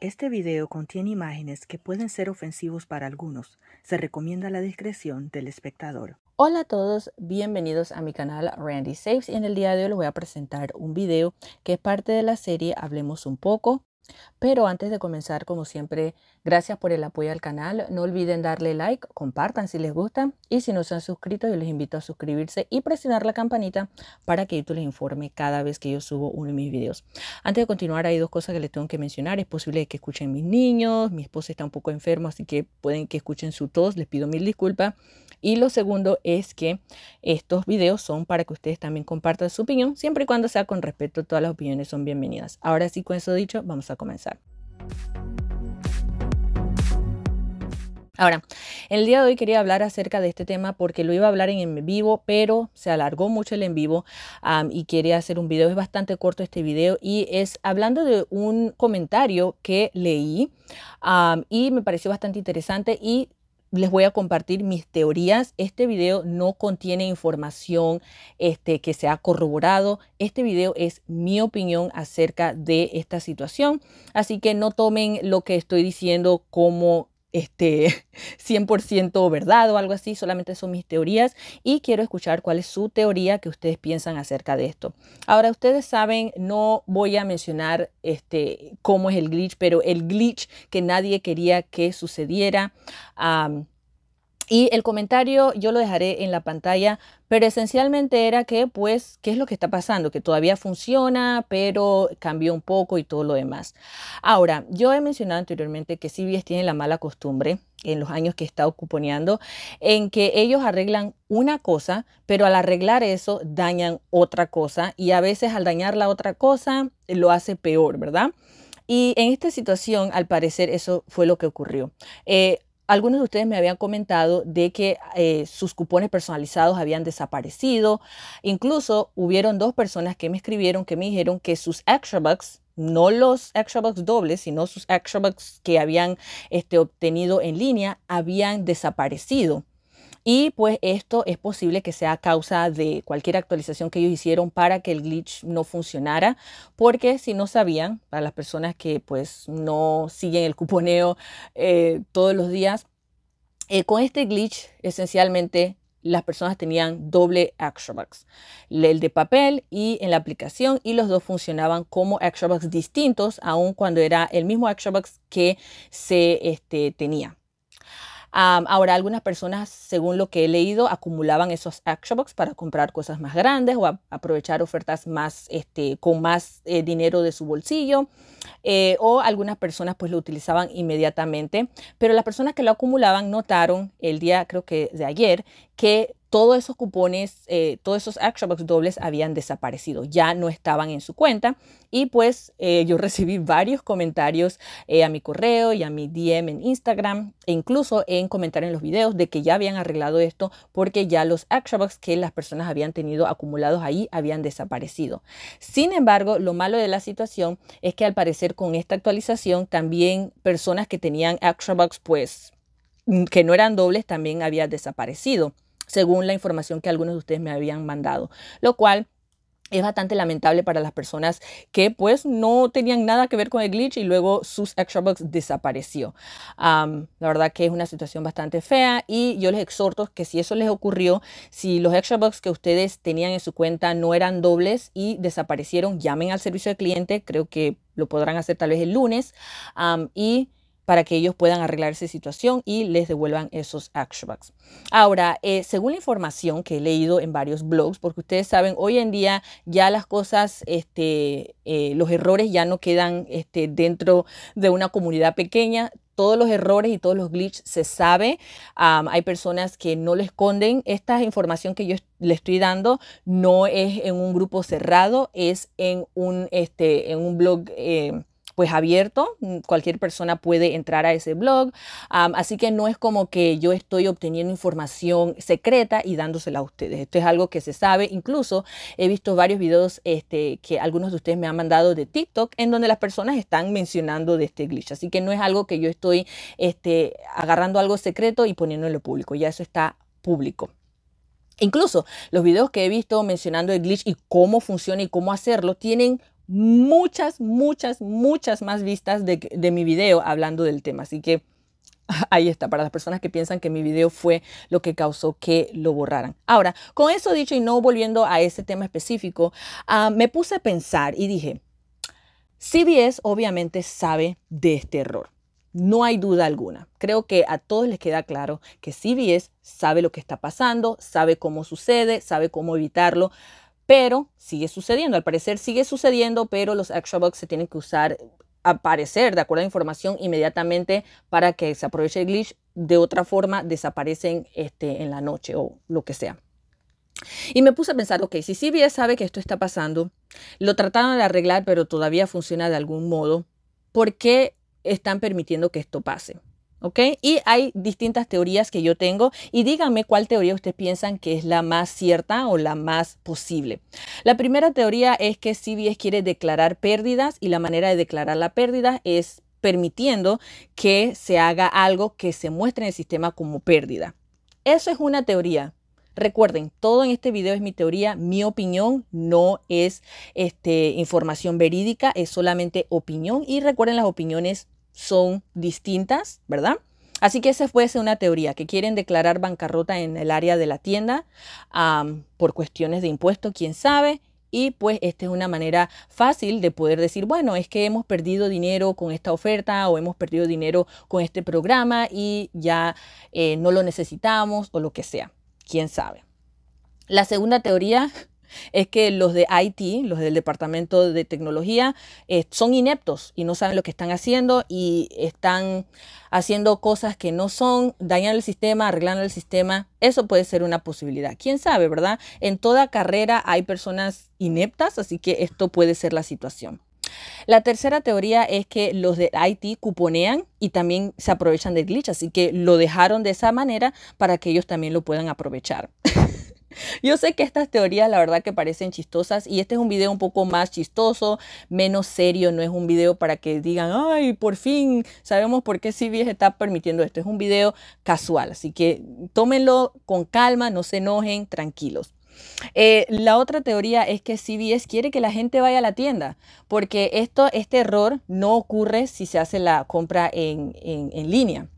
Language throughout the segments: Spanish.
Este video contiene imágenes que pueden ser ofensivos para algunos. Se recomienda la discreción del espectador. Hola a todos, bienvenidos a mi canal Randy Saves y en el día de hoy les voy a presentar un video que es parte de la serie Hablemos un poco. Pero antes de comenzar, como siempre, Gracias por el apoyo al canal. No olviden darle like, compartan si les gusta y si no se han suscrito, yo les invito a suscribirse y presionar la campanita para que YouTube les informe cada vez que yo subo uno de mis videos. Antes de continuar, hay dos cosas que les tengo que mencionar. Es posible que escuchen mis niños, mi esposa está un poco enferma, así que pueden que escuchen su tos, les pido mil disculpas. Y lo segundo es que estos videos son para que ustedes también compartan su opinión, siempre y cuando sea con respeto, todas las opiniones son bienvenidas. Ahora sí, con eso dicho, vamos a comenzar. Ahora, el día de hoy quería hablar acerca de este tema porque lo iba a hablar en, en vivo, pero se alargó mucho el en vivo y quería hacer un video. Es bastante corto este video y es hablando de un comentario que leí y me pareció bastante interesante y les voy a compartir mis teorías. Este video no contiene información este, que se ha corroborado. Este video es mi opinión acerca de esta situación. Así que no tomen lo que estoy diciendo como este, 100% verdad o algo así, solamente son mis teorías y quiero escuchar cuál es su teoría que ustedes piensan acerca de esto. Ahora, ustedes saben, no voy a mencionar este, cómo es el glitch, pero el glitch que nadie quería que sucediera. Y el comentario yo lo dejaré en la pantalla, pero esencialmente era que, pues, ¿qué es lo que está pasando? Que todavía funciona, pero cambió un poco y todo lo demás. Ahora, yo he mencionado anteriormente que CBS tiene la mala costumbre en los años que está ocuponeando en que ellos arreglan una cosa, pero al arreglar eso dañan otra cosa y a veces al dañar la otra cosa lo hace peor, ¿verdad? Y en esta situación, al parecer, eso fue lo que ocurrió. Eh, algunos de ustedes me habían comentado de que eh, sus cupones personalizados habían desaparecido. Incluso hubieron dos personas que me escribieron que me dijeron que sus extra bucks, no los extra bucks dobles, sino sus extra bucks que habían este, obtenido en línea, habían desaparecido. Y pues esto es posible que sea a causa de cualquier actualización que ellos hicieron para que el glitch no funcionara, porque si no sabían, para las personas que pues no siguen el cuponeo eh, todos los días, eh, con este glitch esencialmente las personas tenían doble ActionBox, el de papel y en la aplicación, y los dos funcionaban como ActionBox distintos, aun cuando era el mismo ActionBox que se este, tenía ahora, algunas personas, según lo que he leído, acumulaban esos action box para comprar cosas más grandes o aprovechar ofertas más, este, con más eh, dinero de su bolsillo. Eh, o algunas personas pues lo utilizaban inmediatamente. Pero las personas que lo acumulaban notaron el día, creo que de ayer, que todos esos cupones, eh, todos esos extra dobles habían desaparecido, ya no estaban en su cuenta. Y pues eh, yo recibí varios comentarios eh, a mi correo y a mi DM en Instagram, e incluso en comentar en los videos de que ya habían arreglado esto porque ya los extra que las personas habían tenido acumulados ahí habían desaparecido. Sin embargo, lo malo de la situación es que al parecer con esta actualización también personas que tenían extra pues mm, que no eran dobles también había desaparecido según la información que algunos de ustedes me habían mandado, lo cual es bastante lamentable para las personas que pues no tenían nada que ver con el glitch y luego sus extra bucks desapareció. la verdad que es una situación bastante fea y yo les exhorto que si eso les ocurrió, si los extra bucks que ustedes tenían en su cuenta no eran dobles y desaparecieron, llamen al servicio de cliente, creo que lo podrán hacer tal vez el lunes y para que ellos puedan arreglar esa situación y les devuelvan esos actionbacks. Ahora, eh, según la información que he leído en varios blogs, porque ustedes saben, hoy en día ya las cosas, este, eh, los errores ya no quedan este, dentro de una comunidad pequeña, todos los errores y todos los glitches se sabe. hay personas que no le esconden. Esta información que yo le estoy dando no es en un grupo cerrado, es en un, este, en un blog em, pues abierto, mm, cualquier persona puede entrar a ese blog, así que no es como que yo estoy obteniendo información secreta y dándosela a ustedes, esto es algo que se sabe, incluso he visto varios videos este, que algunos de ustedes me han mandado de TikTok en donde las personas están mencionando de este glitch, así que no es algo que yo estoy este, agarrando algo secreto y poniéndolo público, ya eso está público. Incluso los videos que he visto mencionando el glitch y cómo funciona y cómo hacerlo tienen muchas, muchas, muchas más vistas de, mi video hablando del tema. Así que Ahí está, para las personas que piensan que mi video fue lo que causó que lo borraran. Ahora, con eso dicho y no volviendo a ese tema específico, ah, me puse a pensar y dije, CBS obviamente sabe de este error. No hay duda alguna. Creo que a todos les queda claro que CBS sabe lo que está pasando, sabe cómo sucede, sabe cómo evitarlo, pero sigue sucediendo. Al parecer sigue sucediendo, pero los extra box se tienen que usar aparecer de acuerdo a la información inmediatamente para que se aproveche el glitch. De otra forma, desaparecen este, en la noche o lo que sea. Y me puse a pensar, ok, si CBS sabe que esto está pasando, lo trataron de arreglar, pero todavía funciona de algún modo, ¿por qué están permitiendo que esto pase? Y hay distintas teorías que yo tengo y díganme cuál teoría ustedes piensan que es la más cierta o la más posible. La primera teoría es que CBS quiere declarar pérdidas y la manera de declarar la pérdida es permitiendo que se haga algo que se muestre en el sistema como pérdida. Eso es una teoría, Recuerden, todo en este video es mi teoría, mi opinión, no es este, información verídica, es solamente opinión y recuerden las opiniones son distintas, ¿verdad? Así que esa puede una teoría, que quieren declarar bancarrota en el área de la tienda por cuestiones de impuestos, quién sabe. Y pues esta es una manera fácil de poder decir, bueno, es que hemos perdido dinero con esta oferta o hemos perdido dinero con este programa y ya eh, no lo necesitamos o lo que sea, quién sabe. La segunda teoría es que los de IT, los del Departamento de Tecnología, eh, son ineptos y no saben lo que están haciendo y están haciendo cosas que no son, dañan el sistema, arreglan el sistema. Eso puede ser una posibilidad. ¿Quién sabe, verdad? En toda carrera hay personas ineptas, así que esto puede ser la situación. La tercera teoría es que los de IT cuponean y también se aprovechan del glitch, así que lo dejaron de esa manera para que ellos también lo puedan aprovechar. Yo sé que estas teorías la verdad que parecen chistosas y este es un video un poco más chistoso, menos serio, no es un video para que digan, ay, por fin sabemos por qué CBS está permitiendo esto, es un video casual, así que tómenlo con calma, no se enojen, tranquilos. Eh, la otra teoría es que CBS quiere que la gente vaya a la tienda, porque esto, este error no ocurre si se hace la compra en línea.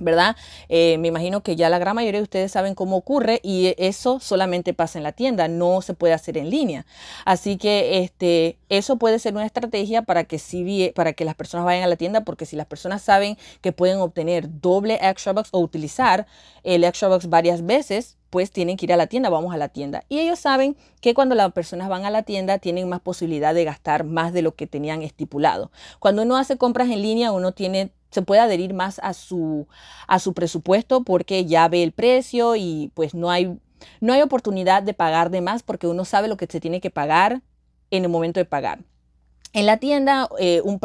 ¿verdad? Eh, me imagino que ya la gran mayoría de ustedes saben cómo ocurre y eso solamente pasa en la tienda, no se puede hacer en línea. Así que este, eso puede ser una estrategia para que, para que las personas vayan a la tienda, porque si las personas saben que pueden obtener doble extra box o utilizar el extra varias veces, pues tienen que ir a la tienda, vamos a la tienda. Y ellos saben que cuando las personas van a la tienda tienen más posibilidad de gastar más de lo que tenían estipulado. Cuando uno hace compras en línea, uno tiene se puede adherir más a su, a su presupuesto porque ya ve el precio y pues no hay, no hay oportunidad de pagar de más porque uno sabe lo que se tiene que pagar en el momento de pagar. En la tienda eh, un,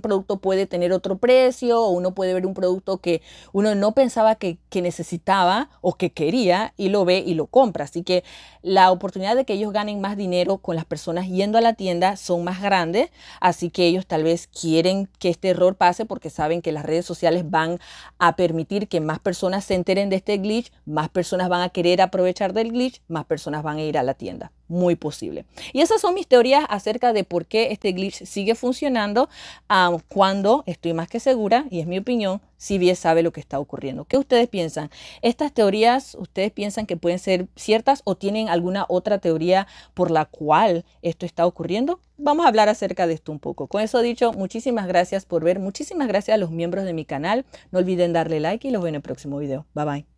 producto puede tener otro precio o uno puede ver un producto que uno no pensaba que, que, necesitaba o que quería y lo ve y lo compra. Así que la oportunidad de que ellos ganen más dinero con las personas yendo a la tienda son más grandes. Así que ellos tal vez quieren que este error pase porque saben que las redes sociales van a permitir que más personas se enteren de este glitch, más personas van a querer aprovechar del glitch, más personas van a ir a la tienda. Muy posible. Y esas son mis teorías acerca de por qué este glitch sigue funcionando cuando estoy más que segura, y es mi opinión, si bien sabe lo que está ocurriendo. ¿Qué ustedes piensan? ¿Estas teorías ustedes piensan que pueden ser ciertas o tienen alguna otra teoría por la cual esto está ocurriendo? Vamos a hablar acerca de esto un poco. Con eso dicho, muchísimas gracias por ver, muchísimas gracias a los miembros de mi canal. No olviden darle like y los veo en el próximo video. Bye bye.